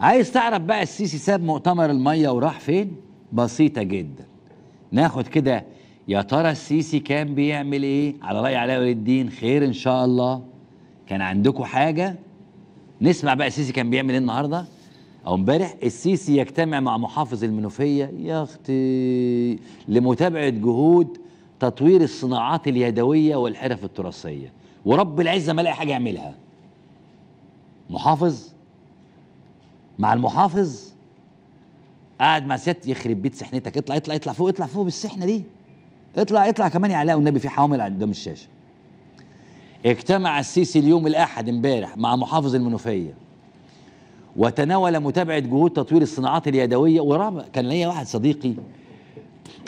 عايز تعرف بقى السيسي ساب مؤتمر الميه وراح فين بسيطه جدا ناخد كده يا ترى السيسي كان بيعمل ايه على راي علاء ولي الدين خير ان شاء الله كان عندكم حاجه نسمع بقى السيسي كان بيعمل ايه النهارده او امبارح السيسي يجتمع مع محافظ المنوفيه يا اختي لمتابعه جهود تطوير الصناعات اليدويه والحرف التراثيه ورب العزه ما لقى حاجه يعملها محافظ مع المحافظ قاعد مع ست يخرب بيت سحنتك اطلع اطلع اطلع فوق اطلع فوق بالسحنه دي اطلع اطلع كمان يا علاء والنبي في حوامل قدام الشاشه اجتمع السيسي اليوم الاحد امبارح مع محافظ المنوفيه وتناول متابعه جهود تطوير الصناعات اليدويه ورابع كان ليا واحد صديقي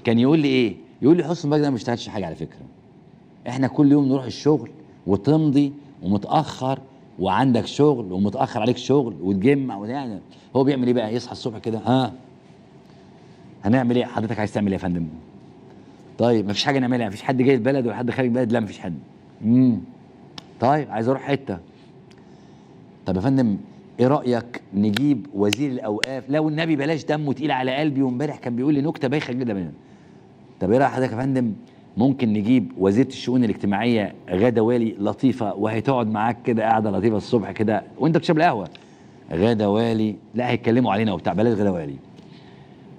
كان يقول لي ايه يقول لي حسن مجدي ما بيشتغلش حاجه على فكره احنا كل يوم نروح الشغل وتمضي ومتاخر وعندك شغل ومتاخر عليك شغل وتجمع يعني هو بيعمل ايه بقى يصحى الصبح كده ها آه، هنعمل ايه حضرتك عايز تعمل ايه يا فندم طيب مفيش حاجه نعملها مفيش حد جاي البلد ولا حد خارج البلد لا مفيش حد امم طيب عايز اروح حته طب يا فندم ايه رايك نجيب وزير الاوقاف لو النبي بلاش دمه تقيل على قلبي وامبارح كان بيقول لي نكته بايخه جدا طب ايه رايك حضرتك يا فندم ممكن نجيب وزيره الشؤون الاجتماعيه غاده والي لطيفه وهي تقعد معاك كده قاعده لطيفه الصبح كده وانت بتشرب القهوه غاده والي لا هيتكلموا علينا وبتاع بلاش غاده والي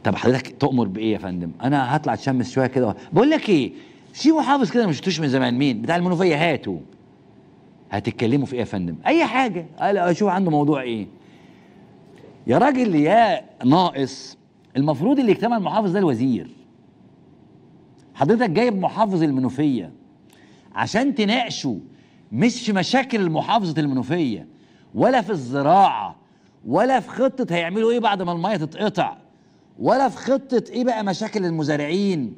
طب حضرتك تؤمر بايه يا فندم انا هطلع اتشمس شويه كده بقول لك ايه شي محافظ كده ما شفتوش من زمان مين بتاع المنوفيه هاتوا هتتكلموا في ايه يا فندم اي حاجه قال اشوف عنده موضوع ايه يا راجل يا ناقص المفروض اللي يجتمع المحافظ ده الوزير حضرتك جايب محافظ المنوفيه عشان تناقشه مش في مشاكل محافظه المنوفيه ولا في الزراعه ولا في خطه هيعملوا ايه بعد ما الميه تتقطع ولا في خطه ايه بقى مشاكل المزارعين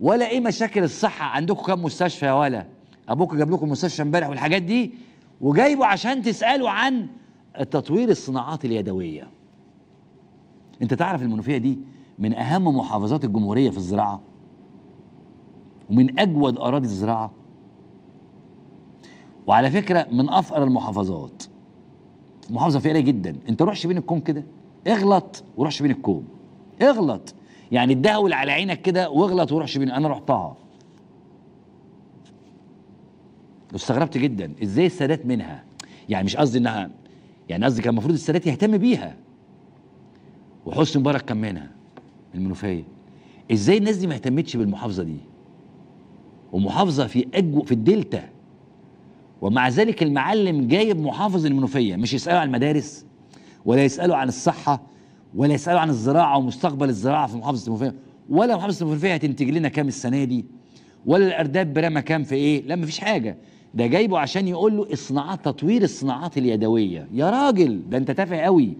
ولا ايه مشاكل الصحه عندكم كام مستشفى يا ولا ابوك جاب لكم مستشفى امبارح والحاجات دي وجايبه عشان تساله عن تطوير الصناعات اليدويه انت تعرف المنوفيه دي من اهم محافظات الجمهوريه في الزراعه ومن اجود اراضي الزراعه وعلى فكره من افقر المحافظات محافظه فقيره جدا انت روحش بين الكوم كده اغلط وروحش بين الكوم اغلط يعني الدهول على عينك كده واغلط وروحش بين انا رحتها واستغربت جدا ازاي السادات منها يعني مش قصدي انها يعني قصدي كان المفروض السادات يهتم بيها وحسني مبارك كان منها المنوفيه ازاي الناس دي ما اهتمتش بالمحافظه دي ومحافظه في اجو في الدلتا ومع ذلك المعلم جايب محافظ المنوفيه مش يسألوا عن المدارس ولا يسألوا عن الصحه ولا يسألوا عن الزراعه ومستقبل الزراعه في محافظه المنوفيه ولا محافظه المنوفيه هتنتج لنا كام السنه دي ولا الارداب برمى كام في ايه لا مفيش حاجه ده جايبه عشان يقول له الصناعات تطوير الصناعات اليدويه يا راجل ده انت تافه قوي